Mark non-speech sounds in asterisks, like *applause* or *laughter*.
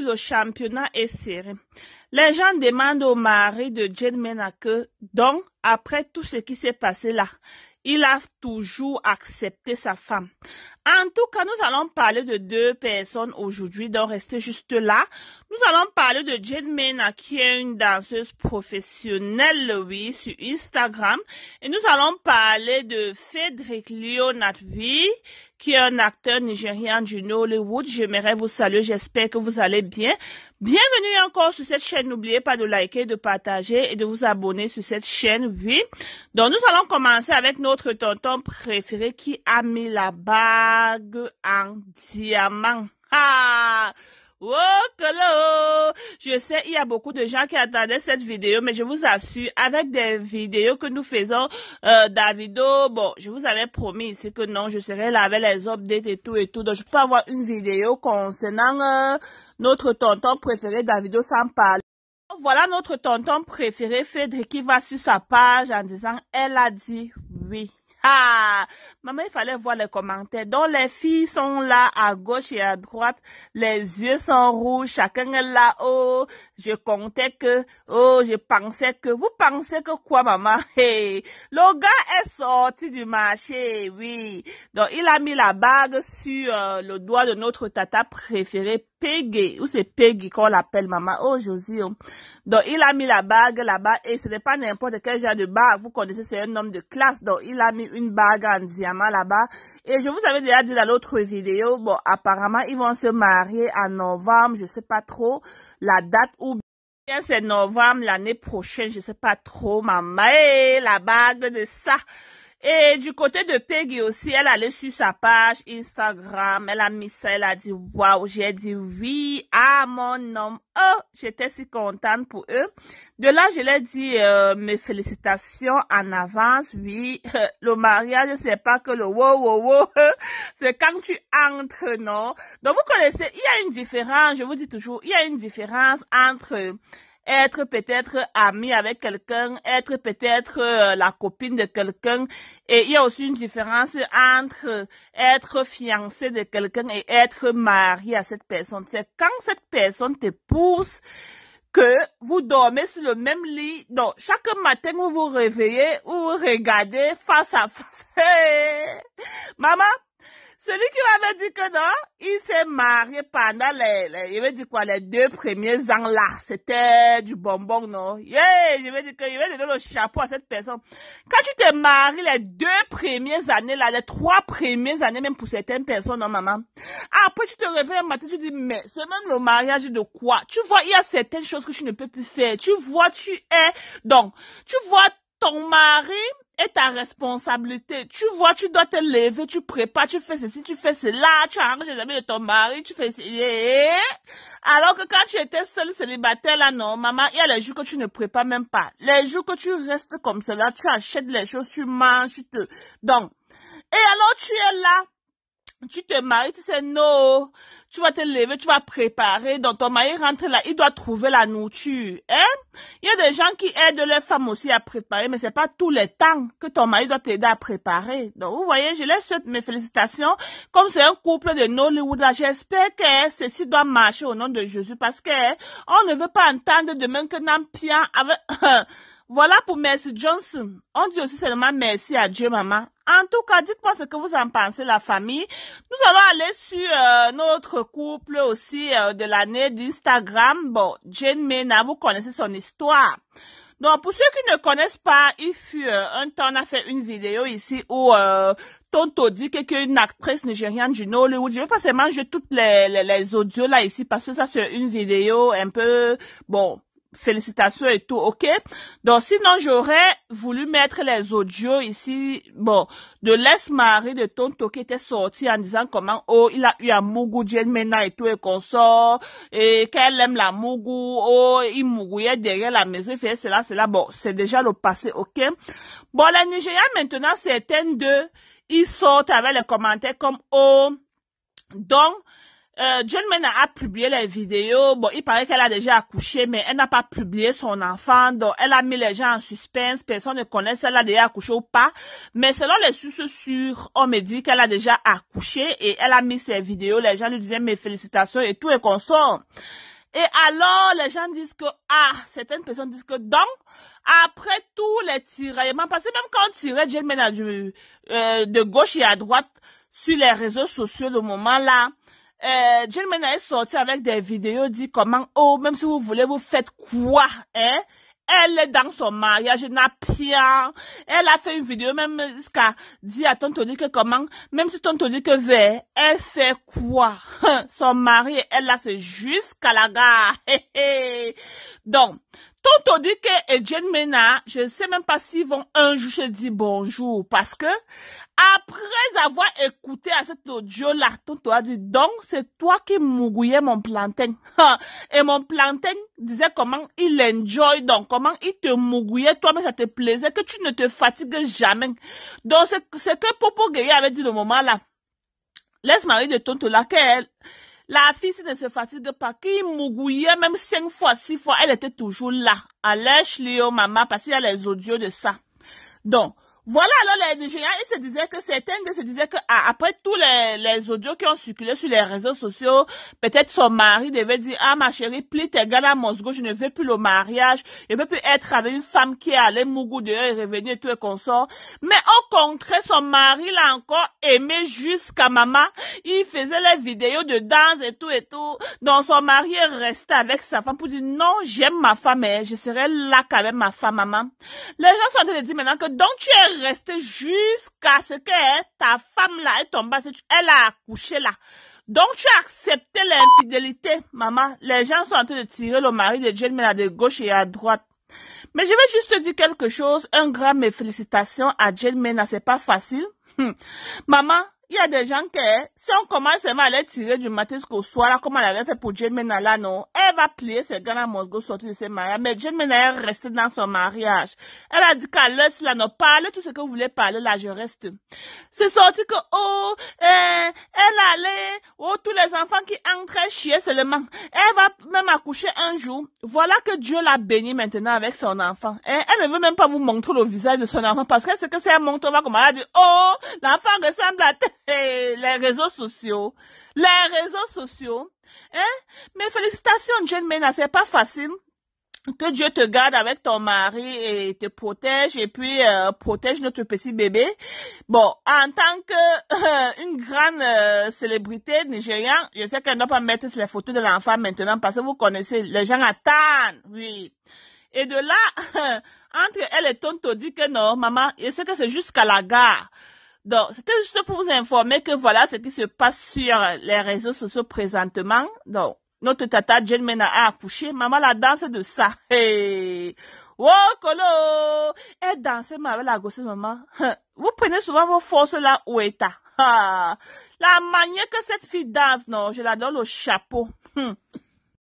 le championnat est serré. Les gens demandent au mari de Jane Menake, donc, après tout ce qui s'est passé là, il a toujours accepté sa femme. En tout cas, nous allons parler de deux personnes aujourd'hui, donc restez juste là. Nous allons parler de Jane Mena, qui est une danseuse professionnelle, oui, sur Instagram. Et nous allons parler de Federic Leonatvi, qui est un acteur nigérian du Hollywood. J'aimerais vous saluer, j'espère que vous allez bien. Bienvenue encore sur cette chaîne. N'oubliez pas de liker, de partager et de vous abonner sur cette chaîne, oui. Donc, nous allons commencer avec notre tonton préféré qui a mis la barre en diamant. Ah! Oh, Je sais, il y a beaucoup de gens qui attendaient cette vidéo, mais je vous assure, avec des vidéos que nous faisons, euh, Davido, bon, je vous avais promis, c'est que non, je serai là avec les updates et tout et tout. Donc, je peux avoir une vidéo concernant euh, notre tonton préféré, Davido, sans parler voilà notre tonton préféré, Fédéric qui va sur sa page en disant, elle a dit oui. Ah, maman, il fallait voir les commentaires. Donc, les filles sont là, à gauche et à droite. Les yeux sont rouges, chacun est là Oh, Je comptais que, oh, je pensais que, vous pensez que quoi, maman? *laughs* le gars est sorti du marché, oui. Donc, il a mis la bague sur euh, le doigt de notre tata préférée Peggy, ou c'est Peggy qu'on l'appelle maman, oh Josie. Oh. Donc il a mis la bague là-bas et ce n'est pas n'importe quel genre de bague, vous connaissez, c'est un homme de classe, donc il a mis une bague en diamant là-bas. Et je vous avais déjà dit dans l'autre vidéo, bon apparemment ils vont se marier en novembre, je sais pas trop la date ou bien c'est novembre l'année prochaine, je sais pas trop maman, et eh, la bague de ça. Et du côté de Peggy aussi, elle allait sur sa page Instagram, elle a mis ça, elle a dit waouh, j'ai dit oui à mon homme. Oh, j'étais si contente pour eux. De là, je l'ai dit euh, mes félicitations en avance. Oui, *laughs* le mariage, c'est pas que le wow wow wow, *laughs* c'est quand tu entres, non. Donc vous connaissez, il y a une différence. Je vous dis toujours, il y a une différence entre être peut-être ami avec quelqu'un, être peut-être euh, la copine de quelqu'un. Et il y a aussi une différence entre euh, être fiancé de quelqu'un et être marié à cette personne. C'est quand cette personne te pousse que vous dormez sur le même lit. Donc, chaque matin, vous vous réveillez, vous regardez face à face. *laughs* Maman, celui qui m'avait dit que non, il s'est marié pendant les, quoi, les deux premiers ans là. C'était du bonbon, non? Yeah, je vais dire que, je vais donner le chapeau à cette personne. Quand tu t'es marié les deux premières années là, les trois premières années même pour certaines personnes, non, maman? Après, tu te réveilles un matin, tu dis, mais c'est même le mariage de quoi? Tu vois, il y a certaines choses que tu ne peux plus faire. Tu vois, tu es, donc, tu vois ton mari, et ta responsabilité. Tu vois, tu dois te lever, tu prépares, tu fais ceci, tu fais cela, tu arranges les amis de ton mari, tu fais ceci. Eh? Alors que quand tu étais seule, célibataire, là, non, maman, il y a les jours que tu ne prépares même pas. Les jours que tu restes comme cela, tu achètes les choses, tu manges, tu te... Donc, et alors tu es là tu te maries, tu sais, non, tu vas te lever, tu vas préparer, donc ton mari rentre là, il doit trouver la nourriture, hein? Il y a des gens qui aident leurs femmes aussi à préparer, mais c'est pas tout le temps que ton mari doit t'aider à préparer. Donc, vous voyez, je laisse mes félicitations. Comme c'est un couple de Nollywood là, j'espère que ceci doit marcher au nom de Jésus parce que on ne veut pas entendre demain que Nampian avait, *coughs* Voilà pour Merci Johnson. On dit aussi seulement merci à Dieu, maman. En tout cas, dites-moi ce que vous en pensez, la famille. Nous allons aller sur euh, notre couple aussi euh, de l'année d'Instagram. Bon, Jane Mena, vous connaissez son histoire. Donc, pour ceux qui ne connaissent pas, il fut euh, un temps, on a fait une vidéo ici où Tonto dit que une actrice nigériane du Nollywood. je vais pas seulement manger toutes les, les, audios là ici parce que ça c'est une vidéo un peu, bon, félicitations et tout, ok? Donc, sinon, j'aurais voulu mettre les audios ici, bon, de l'ex-mari de Tonto qui était sorti en disant comment, oh, il a eu un Mougou, maintenant et tout, et qu'on et qu'elle aime la Mougou, oh, il mougouillait derrière la maison, il cela, cela, bon, c'est déjà le passé, ok? Bon, les Nigeria, maintenant, certaines d'eux, ils sortent avec les commentaires comme, oh, donc, euh, Mena a publié les vidéos. Bon, il paraît qu'elle a déjà accouché, mais elle n'a pas publié son enfant. Donc, elle a mis les gens en suspense. Personne ne connaît si elle a déjà accouché ou pas. Mais selon les sources sûres, on me dit qu'elle a déjà accouché et elle a mis ses vidéos. Les gens lui disaient mes félicitations et tout et consort. Et alors, les gens disent que, ah, certaines personnes disent que, donc, après tous les tiraillements, parce que même quand on tirait John Mena euh, de gauche et à droite sur les réseaux sociaux, le moment là, euh, Jane Mena est sortie avec des vidéos dit comment, oh, même si vous voulez, vous faites quoi, hein? Elle est dans son mariage, n'a rien. Elle a fait une vidéo, même jusqu'à dit à ton dit que comment, même si ton dit que veut, elle fait quoi? *laughs* son mari, elle là, c'est jusqu'à la gare. *laughs* Donc, Tonton dit que Etienne Mena, je ne sais même pas s'ils vont un jour se dire bonjour, parce que après avoir écouté à cet audio-là, Tonto a dit, donc c'est toi qui mougouillais mon plantain. Et mon plantain disait comment il enjoy, donc comment il te mougouillait, toi, mais ça te plaisait, que tu ne te fatigues jamais. Donc c'est ce que Popo Gueye avait dit au moment là. Laisse-moi de tonton là, qu'elle, la fille si ne se fatigue pas, qui mougouillait même cinq fois, six fois, elle était toujours là. Allèche, Léo, oh, maman, parce qu'il y a les audios de ça. Donc, voilà, alors les Nigériens, ils se disaient que certains se disaient que ah, après tous les, les audios qui ont circulé sur les réseaux sociaux, peut-être son mari devait dire, ah ma chérie, plus tes gars à Mosgo, je ne veux plus le mariage, je ne veux plus être avec une femme qui est allée Mougou dehors et revenir et tout et consort. Mais au contraire, son mari l'a encore aimé jusqu'à maman. Il faisait les vidéos de danse et tout et tout. Donc son mari est resté avec sa femme pour dire, non, j'aime ma femme et je serai là qu'avec ma femme, maman. Les gens sont en train de dire maintenant que donc tu es rester jusqu'à ce que hein, ta femme là, elle tombe, elle a accouché là. Donc, tu as accepté l'infidélité, maman. Les gens sont en train de tirer le mari de Jane, mais de gauche et à droite. Mais je vais juste te dire quelque chose. Un grand mes félicitations à Jane Mena, c'est pas facile. *laughs* Maman, il y a des gens qui, si on commence à aller tirer du matin jusqu'au soir, comme elle avait fait pour Jemena Menala, non, elle va plier ses gants à Mosgo sortir de ses mariages. Mais Jemena Menala est restée dans son mariage. Elle a dit qu'à l'heure, cela non, parle tout ce que vous voulez parler, là, je reste. C'est sorti que, oh, eh, elle allait, oh, tous les enfants qui entraient chier seulement. Elle va même accoucher un jour. Voilà que Dieu l'a béni maintenant avec son enfant. Eh, elle ne veut même pas vous montrer le visage de son enfant parce que c'est que c'est elle montre, on va commencer à dire, oh, l'enfant ressemble à et eh, les réseaux sociaux. Les réseaux sociaux. Hein? Mes félicitations, Jane Mena, c'est pas facile. Que Dieu te garde avec ton mari et te protège et puis euh, protège notre petit bébé. Bon, en tant que euh, une grande euh, célébrité nigérienne, je sais qu'elle ne doit pas mettre les photos de l'enfant maintenant parce que vous connaissez, les gens attendent, oui. Et de là, *laughs* entre elle et Tonto dit que non, maman, je sais que c'est jusqu'à la gare. Donc, c'était juste pour vous informer que voilà ce qui se passe sur les réseaux sociaux présentement. Donc, notre tata Jane Mena a accouché. Maman, la danse de ça. *laughs* Hey. Oh, Colo! Elle danse la gosse, maman. *laughs* Vous prenez souvent vos forces là où est *laughs* ah! La manière que cette fille danse, non, je la donne au chapeau. Hmm.